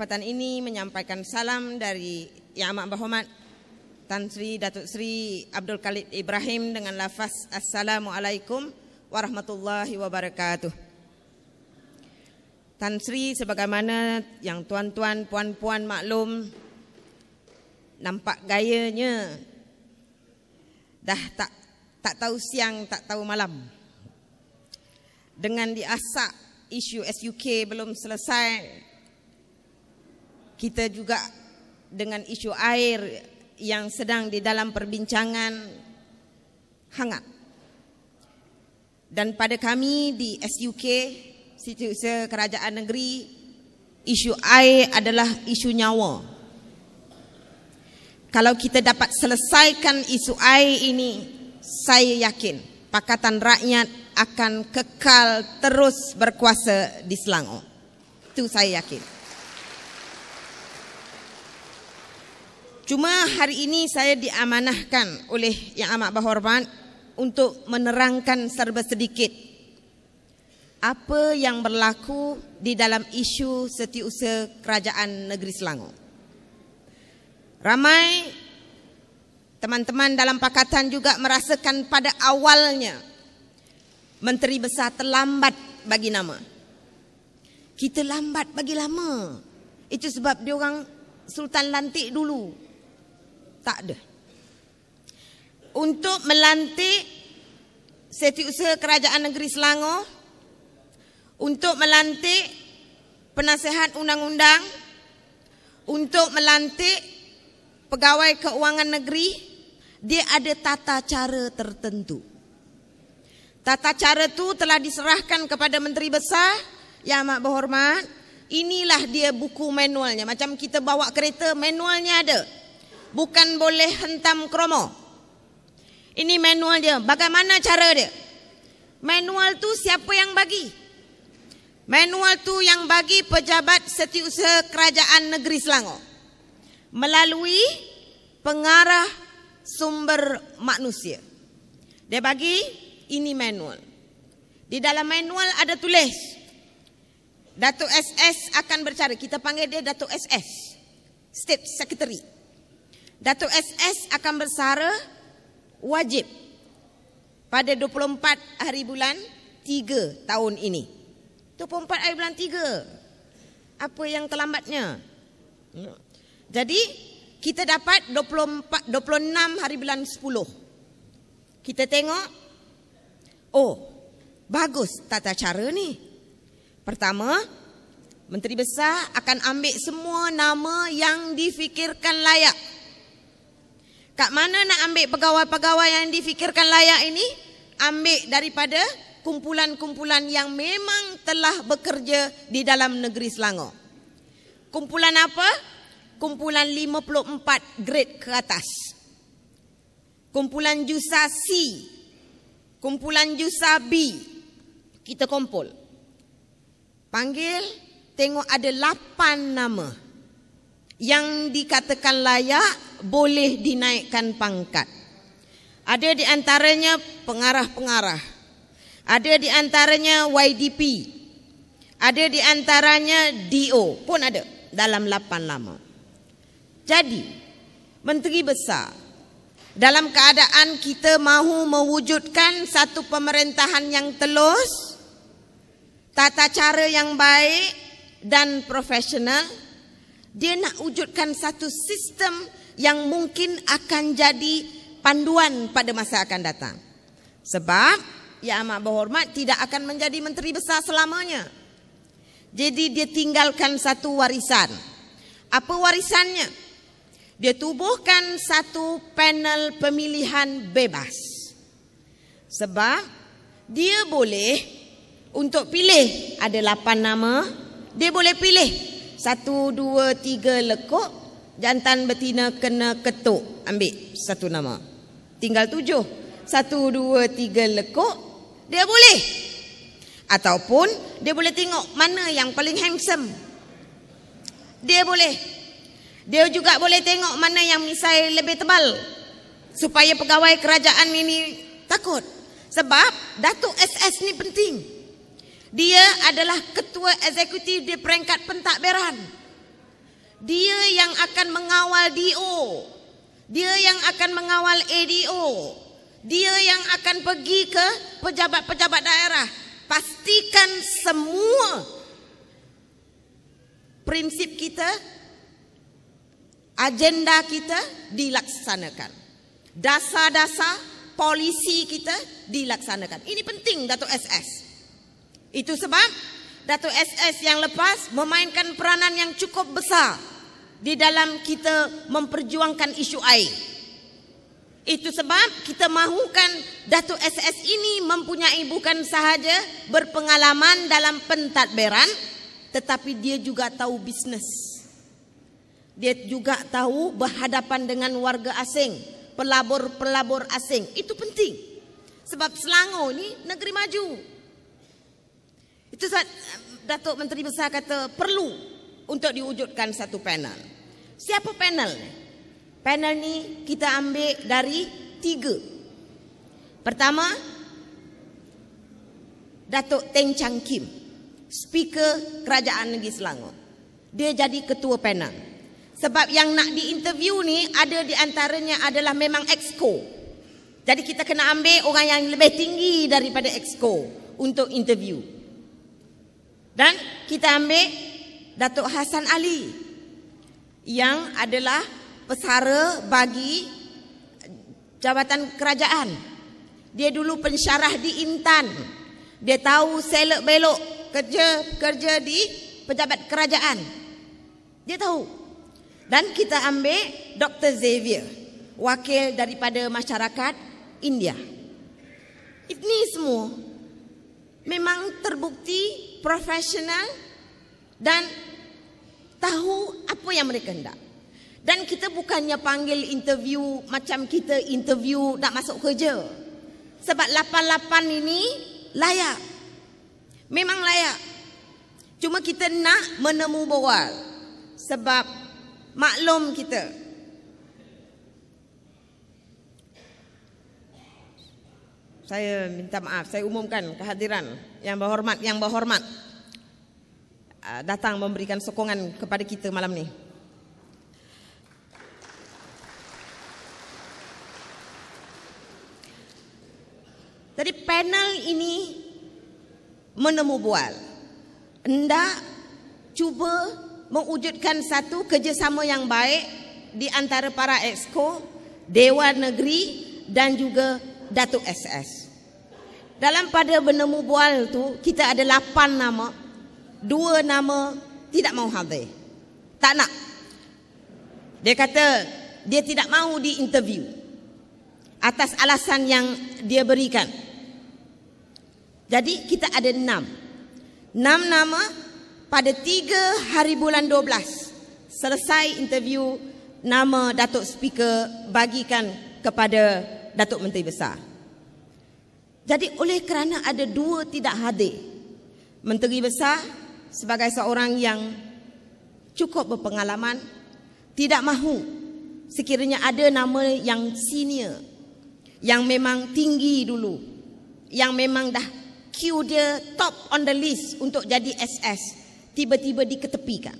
kesempatan ini menyampaikan salam dari Yang Amat Berhormat Tan Sri Datuk Sri Abdul Khalid Ibrahim dengan lafaz Assalamualaikum Warahmatullahi Wabarakatuh. Tan Sri sebagaimana yang tuan-tuan puan-puan maklum nampak gayanya dah tak tak tahu siang tak tahu malam. Dengan diasak isu SUK belum selesai kita juga dengan isu air yang sedang di dalam perbincangan hangat. Dan pada kami di SUK, Situ Kerajaan Negeri, isu air adalah isu nyawa. Kalau kita dapat selesaikan isu air ini, saya yakin Pakatan Rakyat akan kekal terus berkuasa di Selangor. Itu saya yakin. Cuma hari ini saya diamanahkan oleh yang amat berhormat untuk menerangkan serba sedikit apa yang berlaku di dalam isu setiausaha kerajaan negeri Selangor. Ramai teman-teman dalam pakatan juga merasakan pada awalnya Menteri Besar terlambat bagi nama. Kita lambat bagi lama. Itu sebab dia orang Sultan lantik dulu tak ada. Untuk melantik setiausaha kerajaan negeri Selangor, untuk melantik penasihat undang-undang, untuk melantik pegawai keuangan negeri, dia ada tata cara tertentu. Tata cara itu telah diserahkan kepada Menteri Besar yang amat berhormat. Inilah dia buku manualnya. Macam kita bawa kereta, manualnya Ada bukan boleh hentam kromo. Ini manual dia. Bagaimana cara dia? Manual tu siapa yang bagi? Manual tu yang bagi pejabat setiausaha kerajaan negeri Selangor. Melalui pengarah sumber manusia. Dia bagi ini manual. Di dalam manual ada tulis. Datuk SS akan bercara. Kita panggil dia Datuk SS. State Secretary. Datuk SS akan bersara wajib pada 24 hari bulan 3 tahun ini. 24 hari bulan 3. Apa yang terlambatnya? Ya. Jadi kita dapat 24 26 hari bulan 10. Kita tengok oh bagus tata cara ni. Pertama, Menteri Besar akan ambil semua nama yang difikirkan layak Kat mana nak ambil pegawai-pegawai yang difikirkan layak ini? Ambil daripada kumpulan-kumpulan yang memang telah bekerja di dalam negeri Selangor. Kumpulan apa? Kumpulan 54 grade ke atas. Kumpulan Jusa C. Kumpulan Jusa B. Kita kumpul. Panggil, tengok ada 8 nama yang dikatakan layak boleh dinaikkan pangkat. Ada di antaranya pengarah-pengarah. Ada di antaranya YDP. Ada di antaranya DO pun ada dalam lapan lama. Jadi, menteri besar dalam keadaan kita mahu mewujudkan satu pemerintahan yang telus, tata cara yang baik dan profesional, dia nak wujudkan satu sistem yang mungkin akan jadi panduan pada masa akan datang. Sebab Yang Amat Berhormat tidak akan menjadi menteri besar selamanya. Jadi dia tinggalkan satu warisan. Apa warisannya? Dia tubuhkan satu panel pemilihan bebas. Sebab dia boleh untuk pilih ada lapan nama, dia boleh pilih satu, dua, tiga lekuk jantan betina kena ketuk ambil satu nama tinggal tujuh satu dua tiga lekuk dia boleh ataupun dia boleh tengok mana yang paling handsome dia boleh dia juga boleh tengok mana yang misai lebih tebal supaya pegawai kerajaan ini takut sebab Datuk SS ni penting dia adalah ketua eksekutif di peringkat pentadbiran. beran dia yang akan mengawal DO. Dia yang akan mengawal ADO. Dia yang akan pergi ke pejabat-pejabat daerah. Pastikan semua prinsip kita, agenda kita dilaksanakan. Dasar-dasar polisi kita dilaksanakan. Ini penting datuk SS. Itu sebab Datu SS yang lepas memainkan peranan yang cukup besar di dalam kita memperjuangkan isu air. Itu sebab kita mahukan Datu SS ini mempunyai bukan sahaja berpengalaman dalam pentadbiran tetapi dia juga tahu bisnes. Dia juga tahu berhadapan dengan warga asing, pelabur-pelabur asing. Itu penting. Sebab Selangor ni negeri maju. Itu saat Datuk Menteri Besar kata perlu untuk diwujudkan satu panel. Siapa panel? Panel ni kita ambil dari tiga. Pertama, Datuk Teng Chang Kim, Speaker Kerajaan Negeri Selangor. Dia jadi ketua panel. Sebab yang nak diinterview ni ada di antaranya adalah memang exco. Jadi kita kena ambil orang yang lebih tinggi daripada exco untuk interview. Dan kita ambil Datuk Hasan Ali yang adalah pesara bagi jabatan kerajaan. Dia dulu pensyarah di Intan. Dia tahu selok belok kerja kerja di pejabat kerajaan. Dia tahu. Dan kita ambil Dr. Xavier, wakil daripada masyarakat India. Ini semua memang terbukti profesional dan tahu apa yang mereka hendak. Dan kita bukannya panggil interview macam kita interview nak masuk kerja. Sebab 88 ini layak. Memang layak. Cuma kita nak menemu bual. Sebab maklum kita, saya minta maaf, saya umumkan kehadiran yang berhormat, yang berhormat ah, datang memberikan sokongan kepada kita malam ni. Jadi panel ini menemu bual. Hendak cuba mewujudkan satu kerjasama yang baik di antara para exco, Dewan Negeri dan juga Datuk SS. Dalam pada benemu bual tu kita ada lapan nama, dua nama tidak mau hadir. Tak nak. Dia kata dia tidak mau diinterview atas alasan yang dia berikan. Jadi kita ada enam. Enam nama pada tiga hari bulan dua belas selesai interview nama Datuk Speaker bagikan kepada Datuk Menteri Besar. Jadi oleh kerana ada dua tidak hadir, Menteri Besar sebagai seorang yang cukup berpengalaman, tidak mahu sekiranya ada nama yang senior, yang memang tinggi dulu, yang memang dah queue dia top on the list untuk jadi SS, tiba-tiba diketepikan.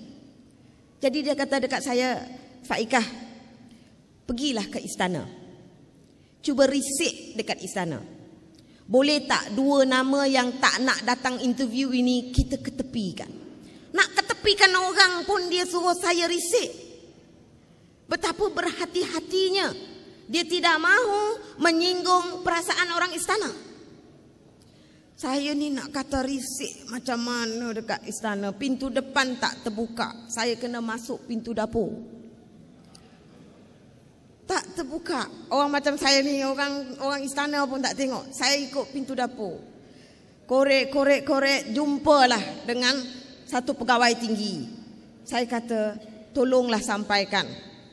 Jadi dia kata dekat saya, Faikah, pergilah ke istana cuba risik dekat istana. Boleh tak dua nama yang tak nak datang interview ini kita ketepikan? Nak ketepikan orang pun dia suruh saya risik. Betapa berhati-hatinya dia tidak mahu menyinggung perasaan orang istana. Saya ni nak kata risik macam mana dekat istana. Pintu depan tak terbuka. Saya kena masuk pintu dapur tak terbuka. Orang macam saya ni, orang orang istana pun tak tengok. Saya ikut pintu dapur. Korek, korek, korek, jumpalah dengan satu pegawai tinggi. Saya kata, tolonglah sampaikan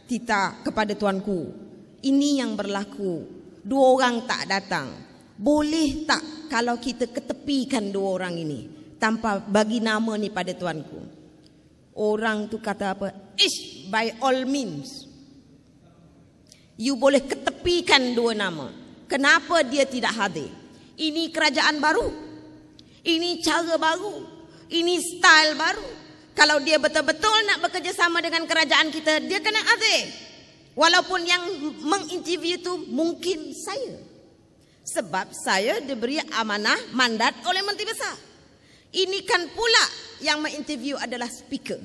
tita kepada tuanku. Ini yang berlaku. Dua orang tak datang. Boleh tak kalau kita ketepikan dua orang ini tanpa bagi nama ni pada tuanku? Orang tu kata apa? Ish, by all means. You boleh ketepikan dua nama. Kenapa dia tidak hadir? Ini kerajaan baru. Ini cara baru. Ini style baru. Kalau dia betul-betul nak bekerjasama dengan kerajaan kita, dia kena hadir. Walaupun yang menginterview itu mungkin saya. Sebab saya diberi amanah mandat oleh Menteri Besar. Ini kan pula yang menginterview adalah speaker.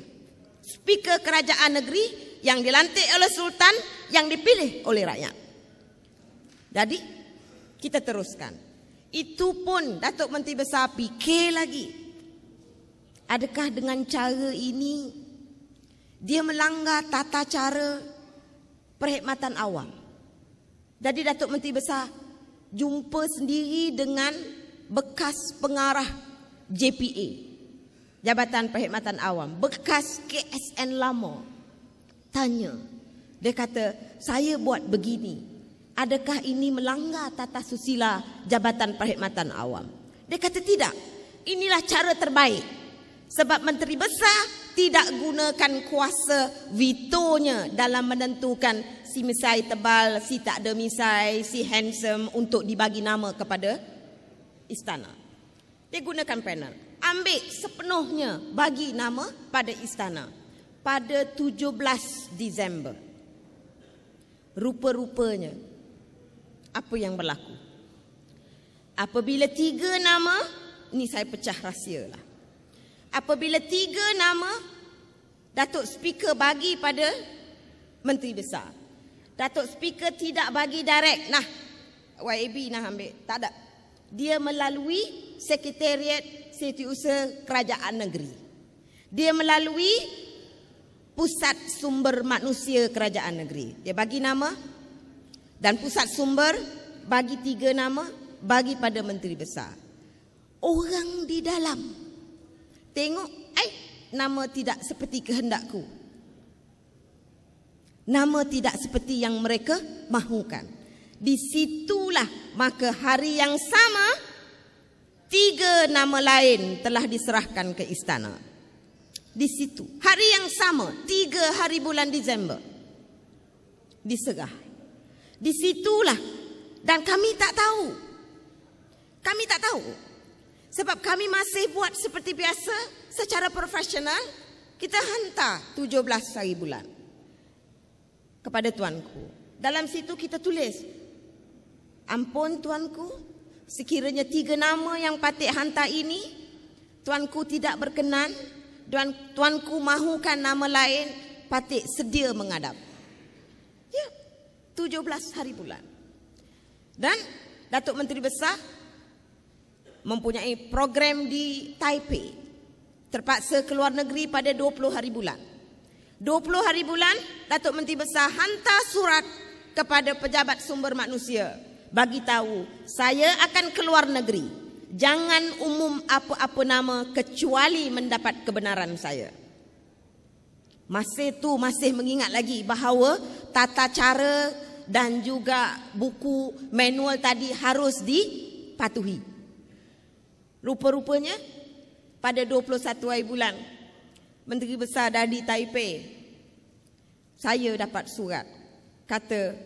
Speaker kerajaan negeri yang dilantik oleh Sultan yang dipilih oleh rakyat. Jadi kita teruskan. Itu pun Datuk Menteri Besar fikir lagi. Adakah dengan cara ini dia melanggar tata cara perkhidmatan awam? Jadi Datuk Menteri Besar jumpa sendiri dengan bekas pengarah JPA. Jabatan Perkhidmatan Awam, bekas KSN lama. Tanya dia kata, saya buat begini. Adakah ini melanggar tata susila Jabatan Perkhidmatan Awam? Dia kata tidak. Inilah cara terbaik. Sebab Menteri Besar tidak gunakan kuasa vitonya dalam menentukan si misai tebal, si tak ada misai, si handsome untuk dibagi nama kepada istana. Dia gunakan panel. Ambil sepenuhnya bagi nama pada istana. Pada 17 Disember. 17 Disember. Rupa-rupanya apa yang berlaku? Apabila tiga nama ni saya pecah rahsia lah. Apabila tiga nama Datuk Speaker bagi pada Menteri Besar. Datuk Speaker tidak bagi direct. Nah, YAB nak ambil. Tak ada. Dia melalui Sekretariat Setiausaha Kerajaan Negeri. Dia melalui pusat sumber manusia kerajaan negeri. Dia bagi nama dan pusat sumber bagi tiga nama bagi pada menteri besar. Orang di dalam tengok ai nama tidak seperti kehendakku. Nama tidak seperti yang mereka mahukan. Di situlah maka hari yang sama tiga nama lain telah diserahkan ke istana di situ. Hari yang sama, tiga hari bulan Disember. Disegah. Di situlah. Dan kami tak tahu. Kami tak tahu. Sebab kami masih buat seperti biasa, secara profesional, kita hantar belas hari bulan kepada tuanku. Dalam situ kita tulis, ampun tuanku, sekiranya tiga nama yang patik hantar ini, tuanku tidak berkenan, Tuan, tuanku mahukan nama lain, patik sedia menghadap. Ya, 17 hari bulan. Dan Datuk Menteri Besar mempunyai program di Taipei. Terpaksa keluar negeri pada 20 hari bulan. 20 hari bulan, Datuk Menteri Besar hantar surat kepada pejabat sumber manusia. Bagi tahu, saya akan keluar negeri. Jangan umum apa-apa nama kecuali mendapat kebenaran saya. Masih tu masih mengingat lagi bahawa tata cara dan juga buku manual tadi harus dipatuhi. Rupa-rupanya pada 21 hari bulan Menteri Besar dari Taipei saya dapat surat kata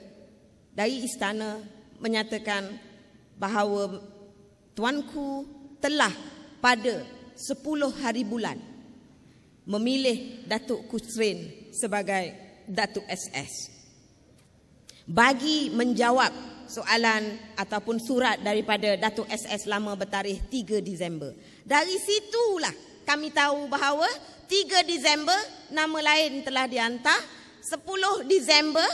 dari istana menyatakan bahawa Tuanku telah pada 10 hari bulan memilih Datuk Kusrin sebagai Datuk SS. Bagi menjawab soalan ataupun surat daripada Datuk SS lama bertarikh 3 Disember. Dari situlah kami tahu bahawa 3 Disember nama lain telah dihantar. 10 Disember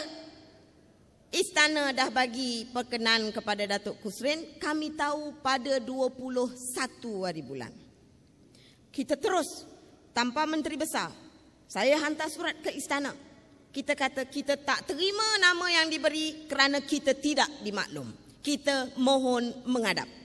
Istana dah bagi perkenan kepada Datuk Kusrin, kami tahu pada 21 hari bulan. Kita terus tanpa menteri besar. Saya hantar surat ke istana. Kita kata kita tak terima nama yang diberi kerana kita tidak dimaklum. Kita mohon menghadap.